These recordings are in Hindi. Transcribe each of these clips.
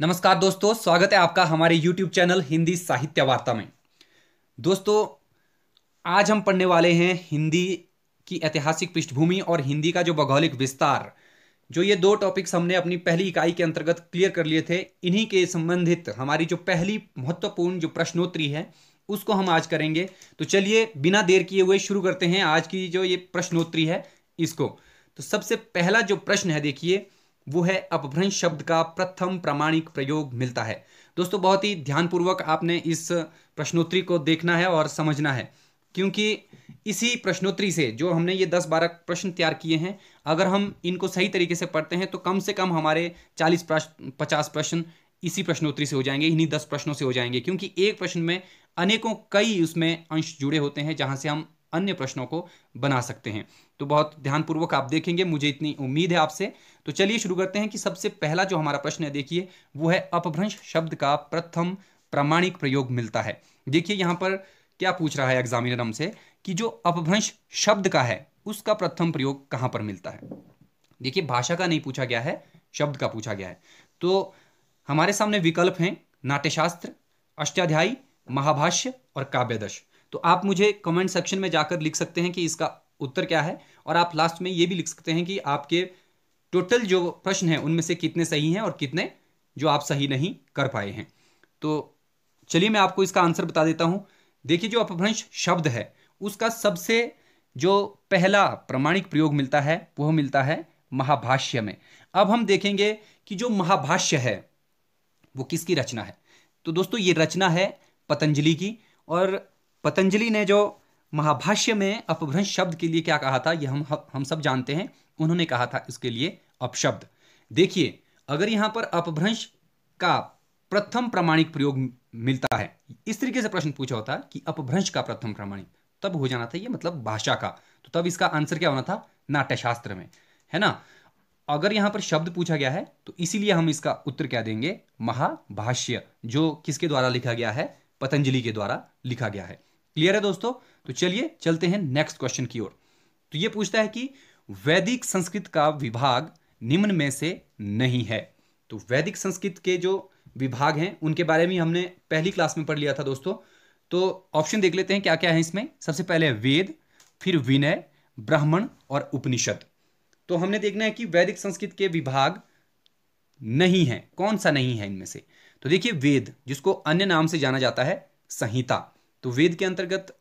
नमस्कार दोस्तों स्वागत है आपका हमारे YouTube चैनल हिंदी साहित्य वार्ता में दोस्तों आज हम पढ़ने वाले हैं हिंदी की ऐतिहासिक पृष्ठभूमि और हिंदी का जो भौगोलिक विस्तार जो ये दो टॉपिक्स हमने अपनी पहली इकाई के अंतर्गत क्लियर कर लिए थे इन्हीं के संबंधित हमारी जो पहली महत्वपूर्ण जो प्रश्नोत्तरी है उसको हम आज करेंगे तो चलिए बिना देर किए हुए शुरू करते हैं आज की जो ये प्रश्नोत्तरी है इसको तो सबसे पहला जो प्रश्न है देखिए वो है अपभ्रंश शब्द का प्रथम प्रामाणिक प्रयोग मिलता है दोस्तों बहुत ही ध्यानपूर्वक आपने इस प्रश्नोत्तरी को देखना है और समझना है क्योंकि इसी प्रश्नोत्तरी से जो हमने ये दस बारह प्रश्न तैयार किए हैं अगर हम इनको सही तरीके से पढ़ते हैं तो कम से कम हमारे चालीस प्रश्न पचास प्रश्न इसी प्रश्नोत्तरी से हो जाएंगे इन्हीं दस प्रश्नों से हो जाएंगे क्योंकि एक प्रश्न में अनेकों कई उसमें अंश जुड़े होते हैं जहाँ से हम अन्य प्रश्नों को बना सकते हैं तो बहुत ध्यानपूर्वक आप देखेंगे मुझे इतनी उम्मीद है आपसे तो चलिए शुरू करते हैं कि सबसे पहला जो हमारा प्रश्न है देखिए वो है अपभ्रंश शब्द का प्रथम प्रामाणिक प्रयोग मिलता है देखिए यहाँ पर क्या पूछ रहा है एग्जामिनर हमसे कि जो अपभ्रंश शब्द का है उसका प्रथम प्रयोग कहाँ पर मिलता है देखिए भाषा का नहीं पूछा गया है शब्द का पूछा गया है तो हमारे सामने विकल्प हैं नाट्यशास्त्र अष्टाध्यायी महाभाष्य और काव्यदश तो आप मुझे कमेंट सेक्शन में जाकर लिख सकते हैं कि इसका उत्तर क्या है और आप लास्ट में ये भी लिख सकते हैं कि आपके टोटल जो प्रश्न हैं उनमें से कितने सही हैं और कितने जो आप सही नहीं कर पाए हैं तो चलिए मैं आपको इसका आंसर बता देता हूँ देखिए जो अपभ्रंश शब्द है उसका सबसे जो पहला प्रमाणिक प्रयोग मिलता है वह मिलता है महाभाष्य में अब हम देखेंगे कि जो महाभाष्य है वो किसकी रचना है तो दोस्तों ये रचना है पतंजलि की और पतंजलि ने जो महाभाष्य में अपभ्रंश शब्द के लिए क्या कहा था यह हम हम सब जानते हैं उन्होंने कहा था इसके लिए अपशब्द देखिए अगर यहाँ पर अपभ्रंश का प्रथम प्रामाणिक प्रयोग मिलता है इस तरीके से प्रश्न पूछा होता कि अपभ्रंश का प्रथम प्रामाणिक तब हो जाना था ये मतलब भाषा का तो तब इसका आंसर क्या होना था नाट्यशास्त्र में है ना अगर यहाँ पर शब्द पूछा गया है तो इसीलिए हम इसका उत्तर क्या देंगे महाभाष्य जो किसके द्वारा लिखा गया है पतंजलि के द्वारा लिखा गया है क्लियर है दोस्तों तो चलिए चलते हैं नेक्स्ट क्वेश्चन की ओर तो ये पूछता है कि वैदिक संस्कृत का विभाग निम्न में से नहीं है तो वैदिक संस्कृत के जो विभाग हैं उनके बारे में हमने पहली क्लास में पढ़ लिया था दोस्तों तो ऑप्शन देख लेते हैं क्या क्या है इसमें सबसे पहले वेद फिर विनय ब्राह्मण और उपनिषद तो हमने देखना है कि वैदिक संस्कृत के विभाग नहीं है कौन सा नहीं है इनमें से तो देखिए वेद जिसको अन्य नाम से जाना जाता है संहिता तो वेद के अंतर्गत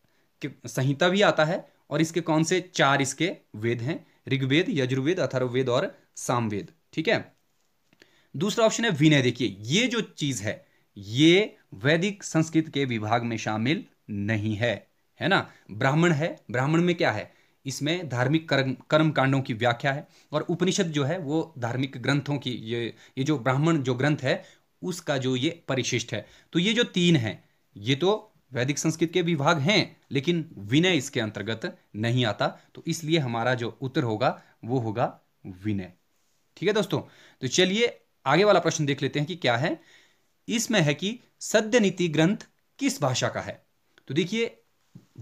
संहिता भी आता है और इसके कौन से चार इसके वेद हैं ऋग्वेद यजुर्वेद अथर्ववेद और सामवेद ठीक है दूसरा ऑप्शन है विनय देखिए ये जो चीज है ये वैदिक संस्कृत के विभाग में शामिल नहीं है है ना ब्राह्मण है ब्राह्मण में क्या है इसमें धार्मिक कर्म कर्म कांडों की व्याख्या है और उपनिषद जो है वो धार्मिक ग्रंथों की ये ये जो ब्राह्मण जो ग्रंथ है उसका जो ये परिशिष्ट है तो ये जो तीन है ये तो वैदिक संस्कृत के विभाग हैं लेकिन विनय इसके अंतर्गत नहीं आता तो इसलिए हमारा जो उत्तर होगा वो होगा विनय ठीक है दोस्तों तो चलिए आगे वाला प्रश्न देख लेते हैं कि क्या है इसमें है कि सद्य नीति ग्रंथ किस भाषा का है तो देखिए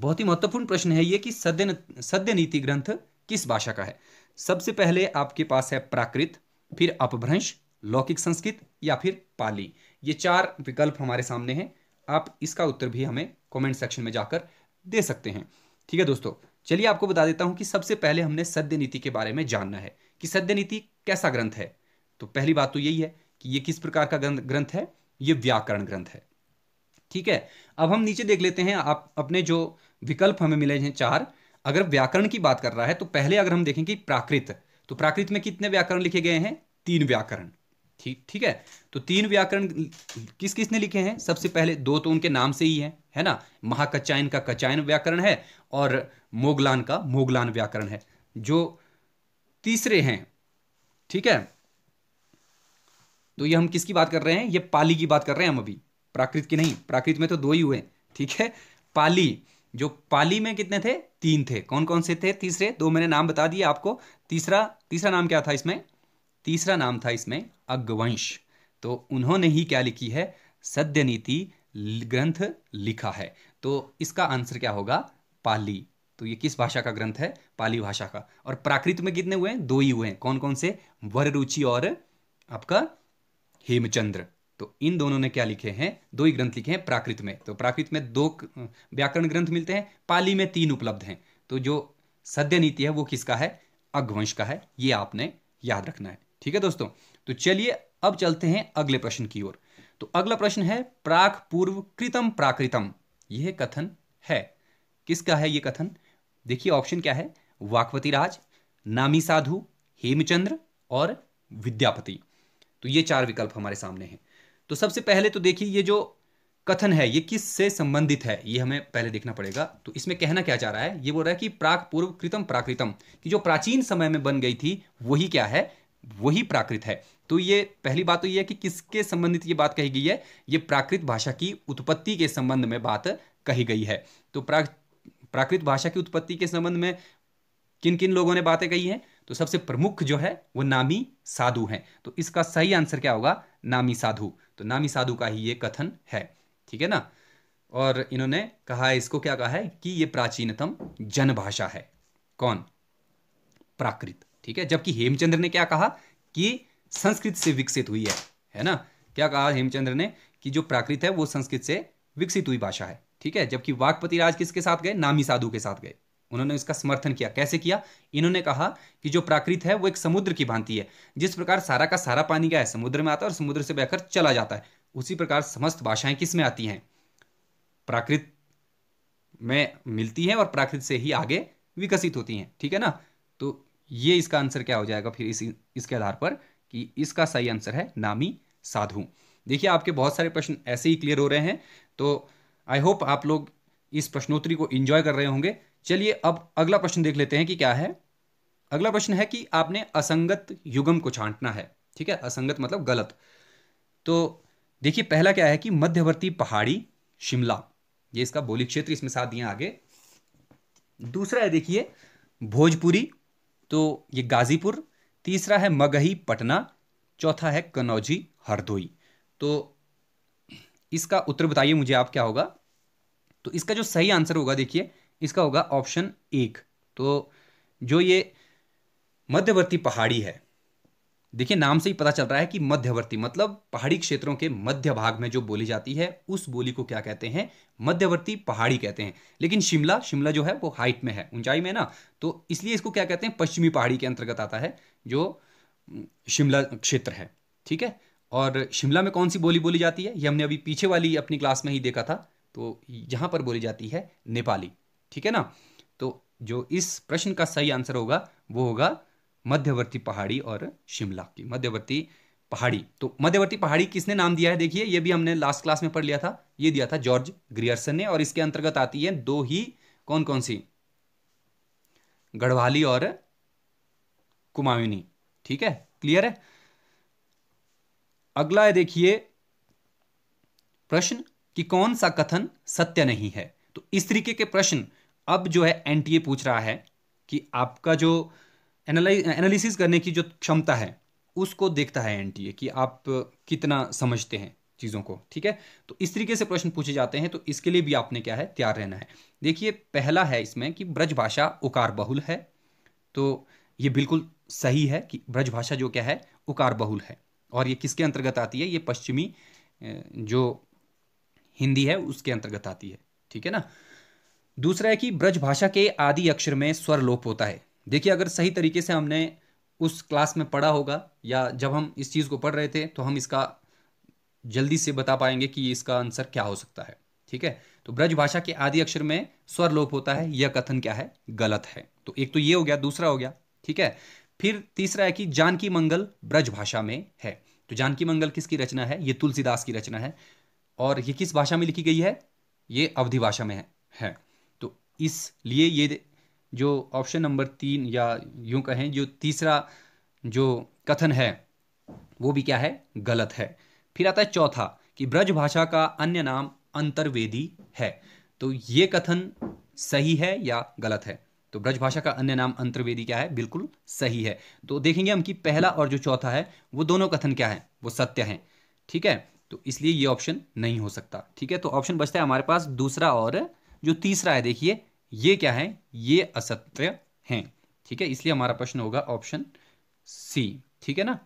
बहुत ही महत्वपूर्ण प्रश्न है ये कि सद्य सद्य नीति ग्रंथ किस भाषा का है सबसे पहले आपके पास है प्राकृत फिर अपभ्रंश लौकिक संस्कृत या फिर पाली ये चार विकल्प हमारे सामने हैं आप इसका उत्तर भी हमें कमेंट सेक्शन में जाकर दे सकते हैं ठीक है दोस्तों चलिए आपको बता देता हूं कि सबसे पहले हमने सद्य नीति के बारे में जानना है कि सद्य नीति कैसा ग्रंथ है तो पहली बात तो यही है कि ये किस प्रकार का ग्रंथ है ये व्याकरण ग्रंथ है ठीक है अब हम नीचे देख लेते हैं आप अपने जो विकल्प हमें मिले हैं चार अगर व्याकरण की बात कर रहा है तो पहले अगर हम देखें कि प्राकृत तो प्राकृत में कितने व्याकरण लिखे गए हैं तीन व्याकरण ठीक ठीक है तो तीन व्याकरण किस किसने लिखे हैं सबसे पहले दो तो उनके नाम से ही हैं है ना महाकचायन का कचायन व्याकरण है और मोगलान का मोगलान व्याकरण है जो तीसरे हैं ठीक है तो ये हम किसकी बात कर रहे हैं ये पाली की बात कर रहे हैं हम अभी प्राकृत की नहीं प्राकृत में तो दो ही हुए ठीक है पाली जो पाली में कितने थे तीन थे कौन कौन से थे तीसरे दो मैंने नाम बता दिए आपको तीसरा तीसरा नाम क्या था इसमें तीसरा नाम था इसमें अग्वंश तो उन्होंने ही क्या लिखी है सद्य नीति ग्रंथ लिखा है तो इसका आंसर क्या होगा पाली तो ये किस भाषा का ग्रंथ है पाली भाषा का और प्राकृत में कितने हुए हैं दो ही हुए हैं कौन कौन से वररुचि और आपका हेमचंद्र तो इन दोनों ने क्या लिखे हैं दो ही ग्रंथ लिखे हैं प्राकृत में तो प्राकृत में दो व्याकरण ग्रंथ मिलते हैं पाली में तीन उपलब्ध हैं तो जो सद्य नीति है वो किसका है अग्वंश का है ये आपने याद रखना है ठीक है दोस्तों तो चलिए अब चलते हैं अगले प्रश्न की ओर तो अगला प्रश्न है प्राक पूर्व कृतम प्राकृतम यह कथन है किसका है यह कथन देखिए ऑप्शन क्या है वाकवती राज नामी साधु हेमचंद्र और विद्यापति तो ये चार विकल्प हमारे सामने हैं तो सबसे पहले तो देखिए ये जो कथन है ये किस से संबंधित है ये हमें पहले देखना पड़ेगा तो इसमें कहना क्या चाह रहा है ये बोल रहा है कि प्राक पूर्व कृतम प्राकृतम कि जो प्राचीन समय में बन गई थी वही क्या है वही प्राकृत है तो ये पहली बात तो ये है कि किसके संबंधित ये बात कही गई है ये प्राकृत भाषा की उत्पत्ति के संबंध में बात कही गई है तो प्राकृत भाषा की उत्पत्ति के संबंध में किन किन लोगों ने बातें कही हैं तो सबसे प्रमुख जो है वो नामी साधु हैं तो इसका सही आंसर क्या होगा नामी साधु तो नामी साधु का ही ये कथन है ठीक है ना और इन्होंने कहा है इसको क्या कहा है कि ये प्राचीनतम जनभाषा है कौन प्राकृत ठीक है जबकि हेमचंद्र ने क्या कहा कि संस्कृत से विकसित हुई है है ना क्या कहा हेमचंद्र ने कि जो प्राकृत है वो संस्कृत से विकसित हुई भाषा है ठीक है जबकि वाकपति राज किसके साथ गए नामी साधु के साथ गए उन्होंने इसका समर्थन किया कैसे किया इन्होंने कहा कि जो प्राकृत है वो एक समुद्र की भांति है जिस प्रकार सारा का सारा पानी क्या है समुद्र में आता है और समुद्र से बहकर चला जाता है उसी प्रकार समस्त भाषाएं किस में आती हैं प्राकृत में मिलती हैं और प्राकृत से ही आगे विकसित होती हैं ठीक है ना तो ये इसका आंसर क्या हो जाएगा फिर इस, इसके आधार पर कि इसका सही आंसर है नामी साधु देखिए आपके बहुत सारे प्रश्न ऐसे ही क्लियर हो रहे हैं तो आई होप आप लोग इस प्रश्नोत्तरी को इंजॉय कर रहे होंगे चलिए अब अगला प्रश्न देख लेते हैं कि क्या है अगला प्रश्न है कि आपने असंगत युगम को छांटना है ठीक है असंगत मतलब गलत तो देखिए पहला क्या है कि मध्यवर्ती पहाड़ी शिमला ये इसका बोली क्षेत्र इसमें साथ दिया आगे दूसरा है देखिए भोजपुरी तो ये गाजीपुर तीसरा है मगही पटना चौथा है कनौजी हरदोई तो इसका उत्तर बताइए मुझे आप क्या होगा तो इसका जो सही आंसर होगा देखिए इसका होगा ऑप्शन एक तो जो ये मध्यवर्ती पहाड़ी है देखिए नाम से ही पता चल रहा है कि मध्यवर्ती मतलब पहाड़ी क्षेत्रों के मध्य भाग में जो बोली जाती है उस बोली को क्या कहते हैं मध्यवर्ती पहाड़ी कहते हैं लेकिन शिमला शिमला जो है वो हाइट में है ऊंचाई में ना तो इसलिए इसको क्या कहते हैं पश्चिमी पहाड़ी के अंतर्गत आता है जो शिमला क्षेत्र है ठीक है और शिमला में कौन सी बोली बोली जाती है ये हमने अभी पीछे वाली अपनी क्लास में ही देखा था तो यहाँ पर बोली जाती है नेपाली ठीक है ना तो जो इस प्रश्न का सही आंसर होगा वो होगा मध्यवर्ती पहाड़ी और शिमला की मध्यवर्ती पहाड़ी तो मध्यवर्ती पहाड़ी किसने नाम दिया है देखिए ये भी हमने लास्ट क्लास में पढ़ लिया था ये दिया था जॉर्ज ग्रियर्सन ने और इसके अंतर्गत आती है दो ही कौन कौन सी गढ़वाली और कुमाविनी ठीक है क्लियर है अगला है देखिए प्रश्न कि कौन सा कथन सत्य नहीं है तो इस तरीके के प्रश्न अब जो है एनटीए पूछ रहा है कि आपका जो एनालिसिस करने की जो क्षमता है उसको देखता है एन कि आप कितना समझते हैं चीज़ों को ठीक है तो इस तरीके से प्रश्न पूछे जाते हैं तो इसके लिए भी आपने क्या है तैयार रहना है देखिए पहला है इसमें कि ब्रजभाषा उकार बहुल है तो ये बिल्कुल सही है कि ब्रजभाषा जो क्या है उकार बहुल है और ये किसके अंतर्गत आती है ये पश्चिमी जो हिंदी है उसके अंतर्गत आती है ठीक है ना दूसरा है कि ब्रजभाषा के आदि अक्षर में स्वर लोप होता है देखिए अगर सही तरीके से हमने उस क्लास में पढ़ा होगा या जब हम इस चीज़ को पढ़ रहे थे तो हम इसका जल्दी से बता पाएंगे कि इसका आंसर क्या हो सकता है ठीक है तो ब्रज भाषा के आदि अक्षर में स्वर लोप होता है यह कथन क्या है गलत है तो एक तो ये हो गया दूसरा हो गया ठीक है फिर तीसरा है कि जानकी मंगल ब्रज भाषा में है तो जानकी मंगल किसकी रचना है ये तुलसीदास की रचना है और ये किस भाषा में लिखी गई है ये अवधि भाषा में है, है। तो इसलिए ये जो ऑप्शन नंबर तीन या यूं कहें जो तीसरा जो कथन है वो भी क्या है गलत है फिर आता है चौथा कि ब्रज भाषा का अन्य नाम अंतर्वेदी है तो ये कथन सही है या गलत है तो ब्रज भाषा का अन्य नाम अंतर्वेदी क्या है बिल्कुल सही है तो देखेंगे हम कि पहला और जो चौथा है वो दोनों कथन क्या है वो सत्य है ठीक है तो इसलिए ये ऑप्शन नहीं हो सकता ठीक है तो ऑप्शन बचता है हमारे पास दूसरा और जो तीसरा है देखिए ये क्या है ये असत्य है ठीक है इसलिए हमारा प्रश्न होगा ऑप्शन सी ठीक है ना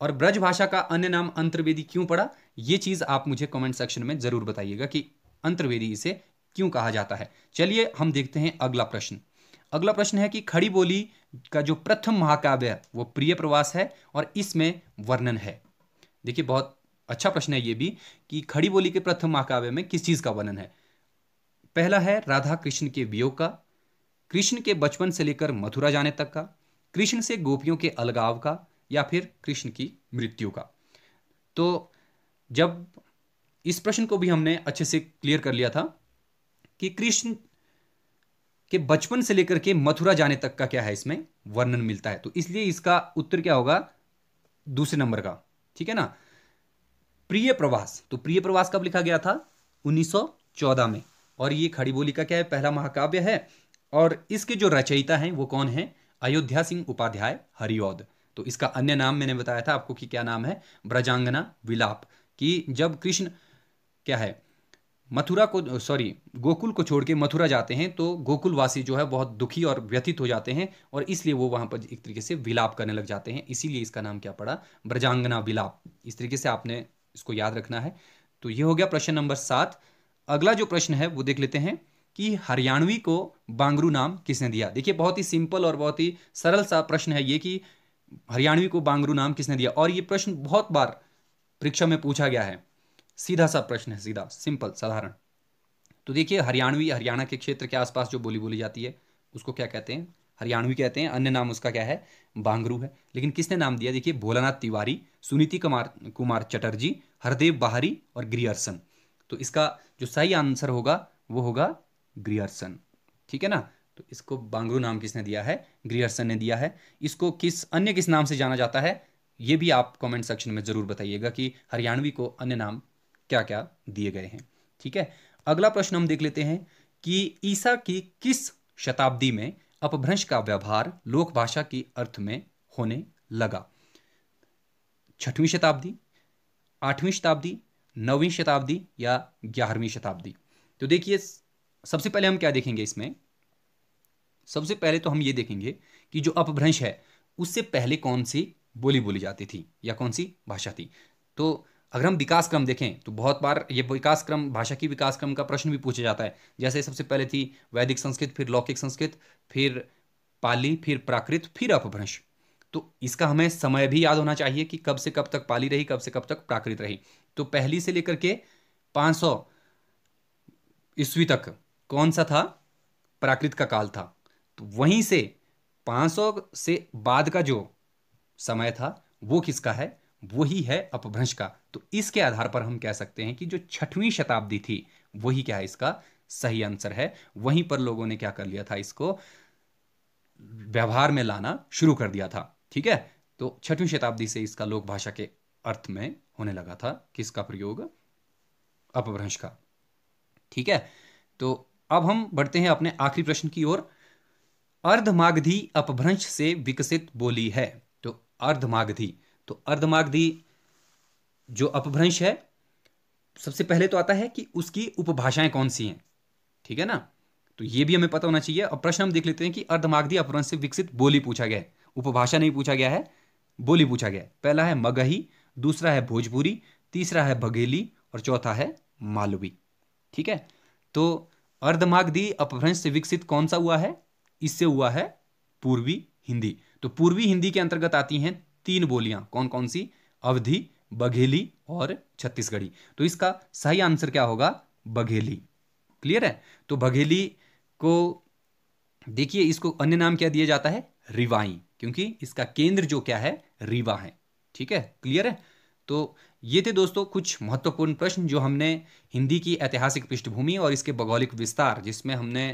और ब्रज भाषा का अन्य नाम अंतर्वेदी क्यों पड़ा ये चीज आप मुझे कमेंट सेक्शन में जरूर बताइएगा कि अंतर्वेदी इसे क्यों कहा जाता है चलिए हम देखते हैं अगला प्रश्न अगला प्रश्न है कि खड़ी बोली का जो प्रथम महाकाव्य है वो प्रिय प्रवास है और इसमें वर्णन है देखिए बहुत अच्छा प्रश्न है ये भी कि खड़ी बोली के प्रथम महाकाव्य में किस चीज़ का वर्णन है पहला है राधा कृष्ण के वियोग का कृष्ण के बचपन से लेकर मथुरा जाने तक का कृष्ण से गोपियों के अलगाव का या फिर कृष्ण की मृत्यु का तो जब इस प्रश्न को भी हमने अच्छे से क्लियर कर लिया था कि कृष्ण के बचपन से लेकर के मथुरा जाने तक का क्या है इसमें वर्णन मिलता है तो इसलिए इसका उत्तर क्या होगा दूसरे नंबर का ठीक है ना प्रिय प्रवास तो प्रिय प्रवास कब लिखा गया था 1914 में और ये खड़ी बोली का क्या है पहला महाकाव्य है और इसके जो रचयिता हैं वो कौन हैं अयोध्या सिंह उपाध्याय हरिओद तो इसका अन्य नाम मैंने बताया था आपको कि क्या नाम है ब्रजांगना विलाप कि जब कृष्ण क्या है मथुरा को सॉरी गोकुल को छोड़ के मथुरा जाते हैं तो गोकुलवासी जो है बहुत दुखी और व्यथित हो जाते हैं और इसलिए वो वहाँ पर एक तरीके से विलाप करने लग जाते हैं इसीलिए इसका नाम क्या पड़ा ब्रजांगना विलाप इस तरीके से आपने इसको याद रखना है तो ये हो गया प्रश्न नंबर सात अगला जो प्रश्न है वो देख लेते हैं कि हरियाणवी को बांगरू नाम किसने दिया देखिए बहुत ही सिंपल और बहुत ही सरल सा प्रश्न है ये कि हरियाणवी को बांगरू नाम किसने दिया और ये प्रश्न बहुत बार परीक्षा में पूछा गया है सीधा सा प्रश्न है सीधा सिंपल साधारण तो देखिए हरियाणवी हरियाणा के क्षेत्र के आसपास जो बोली बोली जाती है उसको क्या कहते हैं हरियाणवी कहते हैं अन्य नाम उसका क्या है बांगरू है लेकिन किसने नाम दिया देखिए भोलानाथ तिवारी सुनीति कुमार कुमार चटर्जी हरदेव बहारी और ग्रियर्सन तो इसका जो सही आंसर होगा वो होगा ग्रियर्सन ठीक है ना तो इसको बांगरू नाम किसने दिया है ग्रियर्सन ने दिया है इसको किस अन्य किस नाम से जाना जाता है ये भी आप कमेंट सेक्शन में ज़रूर बताइएगा कि हरियाणवी को अन्य नाम क्या क्या दिए गए हैं ठीक है अगला प्रश्न हम देख लेते हैं कि ईसा की किस शताब्दी में अपभ्रंश का व्यवहार लोकभाषा के अर्थ में होने लगा छठवीं शताब्दी आठवीं शताब्दी नौवीं शताब्दी या ग्यारहवीं शताब्दी तो देखिए सबसे पहले हम क्या देखेंगे इसमें सबसे पहले तो हम ये देखेंगे कि जो अपभ्रंश है उससे पहले कौन सी बोली बोली जाती थी या कौन सी भाषा थी तो अगर हम विकास क्रम देखें तो बहुत बार ये विकास क्रम भाषा की विकास क्रम का प्रश्न भी पूछा जाता है जैसे सबसे पहले थी वैदिक संस्कृत फिर लौकिक संस्कृत फिर पाली फिर प्राकृत फिर अपभ्रंश तो इसका हमें समय भी याद होना चाहिए कि कब से कब तक पाली रही कब से कब तक प्राकृत रही तो पहली से लेकर के पांच सौ ईस्वी तक कौन सा था प्राकृत का काल था तो वहीं से 500 से बाद का जो समय था वो किसका है वही है अपभ्रंश का तो इसके आधार पर हम कह सकते हैं कि जो छठवीं शताब्दी थी वही क्या है इसका सही आंसर है वहीं पर लोगों ने क्या कर लिया था इसको व्यवहार में लाना शुरू कर दिया था ठीक है तो छठवीं शताब्दी से इसका लोक भाषा के अर्थ में होने लगा था किसका प्रयोग अपभ्रंश का ठीक है तो अब हम बढ़ते हैं अपने आखिरी प्रश्न की ओर अर्धमागधी अपभ्रंश से विकसित बोली है तो अर्धमागधी तो अर्धमागधी जो अपभ्रंश है सबसे पहले तो आता है कि उसकी उपभाषाएं कौन सी हैं ठीक है ना तो ये भी हमें पता होना चाहिए अब प्रश्न हम देख लेते हैं कि अर्धमागधी अपभ्रंश से विकसित बोली पूछा गया है उपभाषा नहीं पूछा गया है बोली पूछा गया है पहला है मगही दूसरा है भोजपुरी तीसरा है बघेली और चौथा है मालवी ठीक है तो अर्धमागधी अपभ्रंश से विकसित कौन सा हुआ है इससे हुआ है पूर्वी हिंदी तो पूर्वी हिंदी के अंतर्गत आती हैं तीन बोलियां कौन कौन सी अवधि बघेली और छत्तीसगढ़ी तो इसका सही आंसर क्या होगा बघेली क्लियर है तो बघेली को देखिए इसको अन्य नाम क्या दिया जाता है रिवाई क्योंकि इसका केंद्र जो क्या है रीवा है ठीक है क्लियर है तो ये थे दोस्तों कुछ महत्वपूर्ण प्रश्न जो हमने हिंदी की ऐतिहासिक पृष्ठभूमि और इसके भौगोलिक विस्तार जिसमें हमने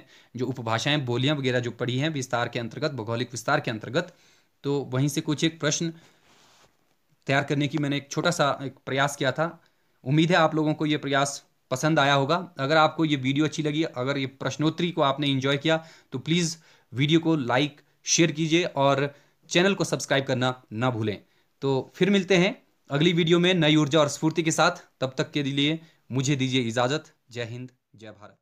जो उपभाषाएं बोलियां वगैरह जो पढ़ी हैं विस्तार के अंतर्गत भौगोलिक विस्तार के अंतर्गत तो वहीं से कुछ एक प्रश्न तैयार करने की मैंने एक छोटा सा एक प्रयास किया था उम्मीद है आप लोगों को ये प्रयास पसंद आया होगा अगर आपको ये वीडियो अच्छी लगी अगर ये प्रश्नोत्तरी को आपने इंजॉय किया तो प्लीज़ वीडियो को लाइक शेयर कीजिए और चैनल को सब्सक्राइब करना ना भूलें तो फिर मिलते हैं अगली वीडियो में नई ऊर्जा और स्फूर्ति के साथ तब तक के लिए मुझे दीजिए इजाज़त जय हिंद जय भारत